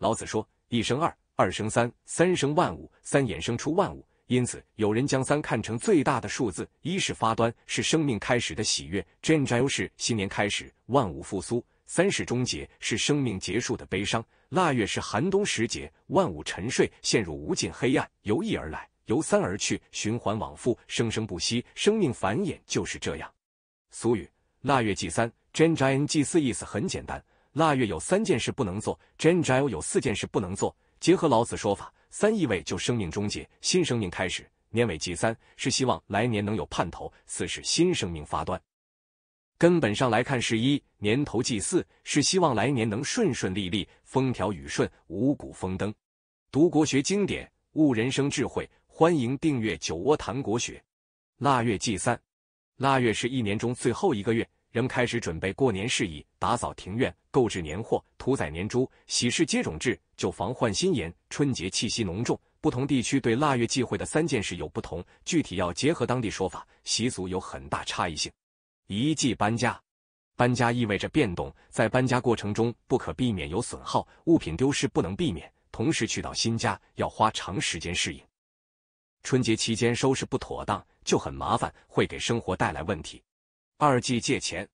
老子说：“一生二，二生三，三生万物，三衍生出万物。因此，有人将三看成最大的数字。一是发端，是生命开始的喜悦；真斋是新年开始，万物复苏；三是终结，是生命结束的悲伤。腊月是寒冬时节，万物沉睡，陷入无尽黑暗。由一而来，由三而去，循环往复，生生不息。生命繁衍就是这样。俗语：腊月祭三，真斋祭祀。意思很简单。”腊月有三件事不能做，a 斋有四件事不能做。结合老子说法，三意味就生命终结，新生命开始；年尾祭三是希望来年能有盼头，四是新生命发端。根本上来看是一年头祭四，是希望来年能顺顺利利，风调雨顺，五谷丰登。读国学经典，悟人生智慧，欢迎订阅《酒窝谈国学》。腊月祭三，腊月是一年中最后一个月，仍开始准备过年事宜，打扫庭院。购置年货、屠宰年猪、喜事接踵至，旧房换新颜，春节气息浓重。不同地区对腊月忌讳的三件事有不同，具体要结合当地说法，习俗有很大差异性。一忌搬家，搬家意味着变动，在搬家过程中不可避免有损耗，物品丢失不能避免。同时去到新家要花长时间适应。春节期间收拾不妥当就很麻烦，会给生活带来问题。二忌借钱。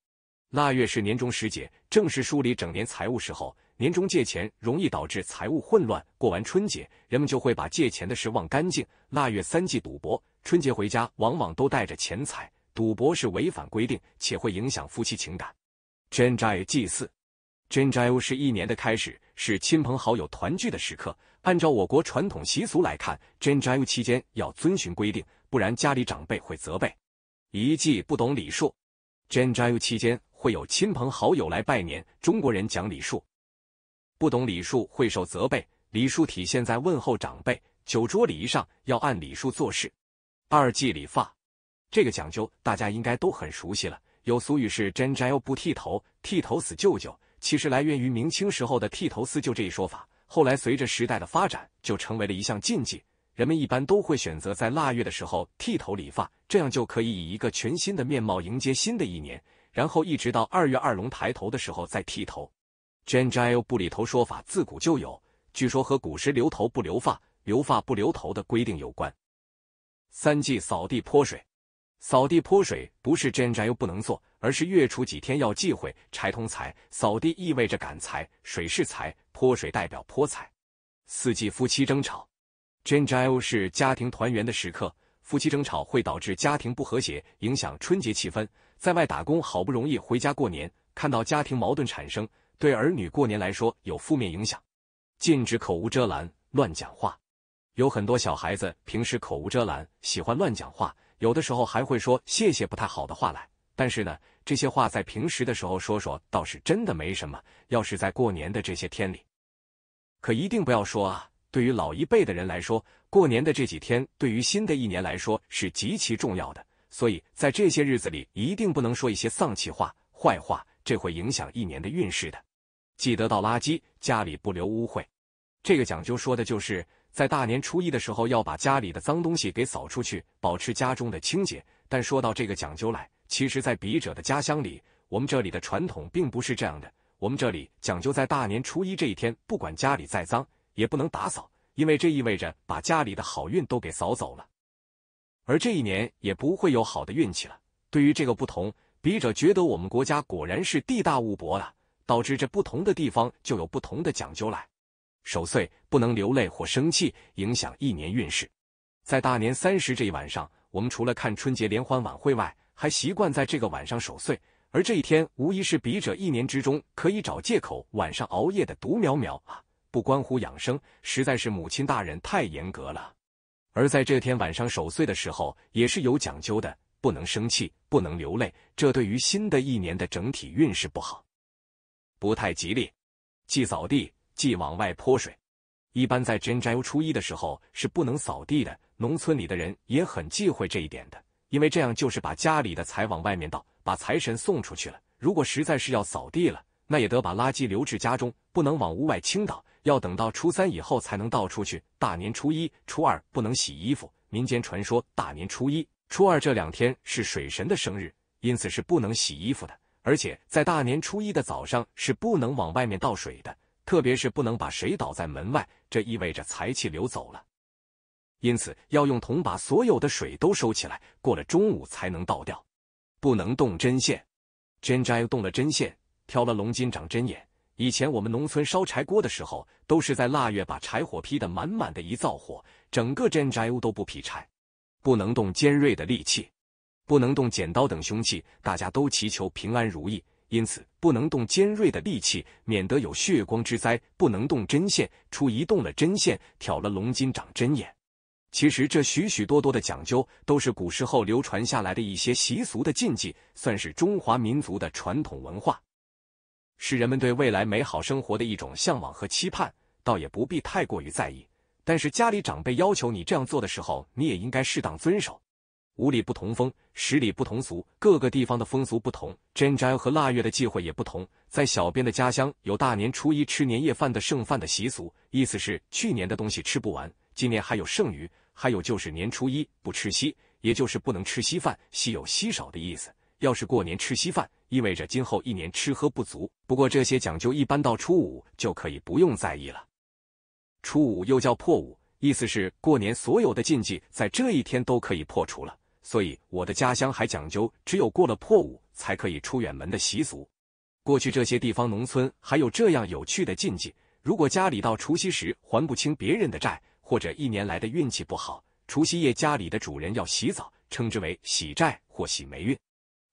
腊月是年终时节，正是梳理整年财务时候。年终借钱容易导致财务混乱。过完春节，人们就会把借钱的事忘干净。腊月三忌赌博，春节回家往往都带着钱财。赌博是违反规定，且会影响夫妻情感。真斋 n a 祭祀真斋 n a 是一年的开始，是亲朋好友团聚的时刻。按照我国传统习俗来看真斋 n a 期间要遵循规定，不然家里长辈会责备。一忌不懂礼数真斋 n a 期间。会有亲朋好友来拜年，中国人讲礼数，不懂礼数会受责备。礼数体现在问候长辈、酒桌礼仪上，要按礼数做事。二忌理发，这个讲究大家应该都很熟悉了。有俗语是“真摘不剃头，剃头死舅舅”，其实来源于明清时候的“剃头四舅”这一说法。后来随着时代的发展，就成为了一项禁忌。人们一般都会选择在腊月的时候剃头理发，这样就可以以一个全新的面貌迎接新的一年。然后一直到二月二龙抬头的时候再剃头 g e n j a i 不理头说法自古就有，据说和古时留头不留发，留发不留头的规定有关。三季扫地泼水，扫地泼水不是 g e n j a i 不能做，而是月初几天要忌讳。柴通财，扫地意味着赶财，水是财，泼水代表泼财。四季夫妻争吵 g e n j a i 是家庭团圆的时刻。夫妻争吵会导致家庭不和谐，影响春节气氛。在外打工好不容易回家过年，看到家庭矛盾产生，对儿女过年来说有负面影响。禁止口无遮拦、乱讲话。有很多小孩子平时口无遮拦，喜欢乱讲话，有的时候还会说谢谢不太好的话来。但是呢，这些话在平时的时候说说倒是真的没什么，要是在过年的这些天里，可一定不要说啊。对于老一辈的人来说，过年的这几天对于新的一年来说是极其重要的，所以在这些日子里一定不能说一些丧气话、坏话，这会影响一年的运势的。记得倒垃圾，家里不留污秽。这个讲究说的就是在大年初一的时候要把家里的脏东西给扫出去，保持家中的清洁。但说到这个讲究来，其实，在笔者的家乡里，我们这里的传统并不是这样的。我们这里讲究在大年初一这一天，不管家里再脏。也不能打扫，因为这意味着把家里的好运都给扫走了，而这一年也不会有好的运气了。对于这个不同，笔者觉得我们国家果然是地大物博啊，导致这不同的地方就有不同的讲究。来守岁不能流泪或生气，影响一年运势。在大年三十这一晚上，我们除了看春节联欢晚会外，还习惯在这个晚上守岁。而这一天无疑是笔者一年之中可以找借口晚上熬夜的独苗苗啊。不关乎养生，实在是母亲大人太严格了。而在这天晚上守岁的时候，也是有讲究的，不能生气，不能流泪，这对于新的一年的整体运势不好，不太吉利。忌扫地，忌往外泼水。一般在真斋初一的时候是不能扫地的，农村里的人也很忌讳这一点的，因为这样就是把家里的财往外面倒，把财神送出去了。如果实在是要扫地了，那也得把垃圾留置家中，不能往屋外倾倒。要等到初三以后才能倒出去。大年初一、初二不能洗衣服。民间传说，大年初一、初二这两天是水神的生日，因此是不能洗衣服的。而且在大年初一的早上是不能往外面倒水的，特别是不能把水倒在门外，这意味着财气流走了。因此要用桶把所有的水都收起来，过了中午才能倒掉。不能动针线，娟斋动了针线，挑了龙筋长针眼。以前我们农村烧柴锅的时候，都是在腊月把柴火劈得满满的一灶火，整个镇宅屋都不劈柴，不能动尖锐的利器，不能动剪刀等凶器，大家都祈求平安如意，因此不能动尖锐的利器，免得有血光之灾；不能动针线，出一动了针线，挑了龙筋长针眼。其实这许许多多的讲究，都是古时候流传下来的一些习俗的禁忌，算是中华民族的传统文化。是人们对未来美好生活的一种向往和期盼，倒也不必太过于在意。但是家里长辈要求你这样做的时候，你也应该适当遵守。五里不同风，十里不同俗，各个地方的风俗不同，针斋和腊月的忌讳也不同。在小编的家乡，有大年初一吃年夜饭的剩饭的习俗，意思是去年的东西吃不完，今年还有剩余。还有就是年初一不吃稀，也就是不能吃稀饭，稀有稀少的意思。要是过年吃稀饭，意味着今后一年吃喝不足。不过这些讲究一般到初五就可以不用在意了。初五又叫破五，意思是过年所有的禁忌在这一天都可以破除了。所以我的家乡还讲究只有过了破五才可以出远门的习俗。过去这些地方农村还有这样有趣的禁忌：如果家里到除夕时还不清别人的债，或者一年来的运气不好，除夕夜家里的主人要洗澡，称之为洗债或洗霉运。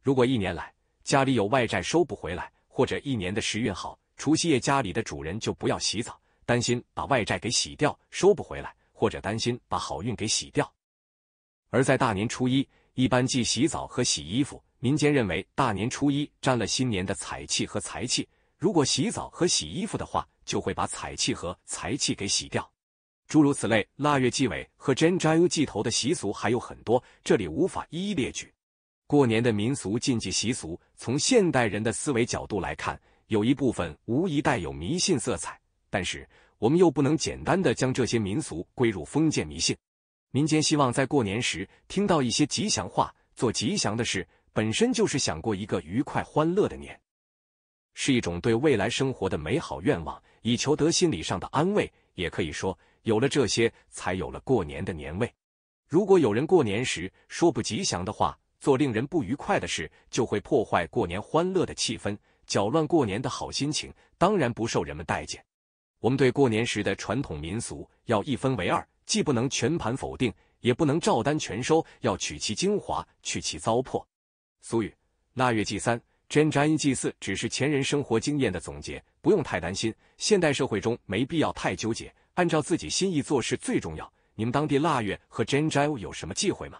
如果一年来家里有外债收不回来，或者一年的时运好，除夕夜家里的主人就不要洗澡，担心把外债给洗掉收不回来，或者担心把好运给洗掉。而在大年初一，一般忌洗澡和洗衣服。民间认为大年初一沾了新年的彩气和财气，如果洗澡和洗衣服的话，就会把彩气和财气给洗掉。诸如此类，腊月忌尾和真斋忌头的习俗还有很多，这里无法一一列举。过年的民俗禁忌习俗，从现代人的思维角度来看，有一部分无疑带有迷信色彩。但是，我们又不能简单的将这些民俗归入封建迷信。民间希望在过年时听到一些吉祥话，做吉祥的事，本身就是想过一个愉快欢乐的年，是一种对未来生活的美好愿望，以求得心理上的安慰。也可以说，有了这些，才有了过年的年味。如果有人过年时说不吉祥的话，做令人不愉快的事，就会破坏过年欢乐的气氛，搅乱过年的好心情，当然不受人们待见。我们对过年时的传统民俗要一分为二，既不能全盘否定，也不能照单全收，要取其精华，去其糟粕。俗语：腊月祭三，真斋祭四，只是前人生活经验的总结，不用太担心。现代社会中没必要太纠结，按照自己心意做事最重要。你们当地腊月和真斋有什么忌讳吗？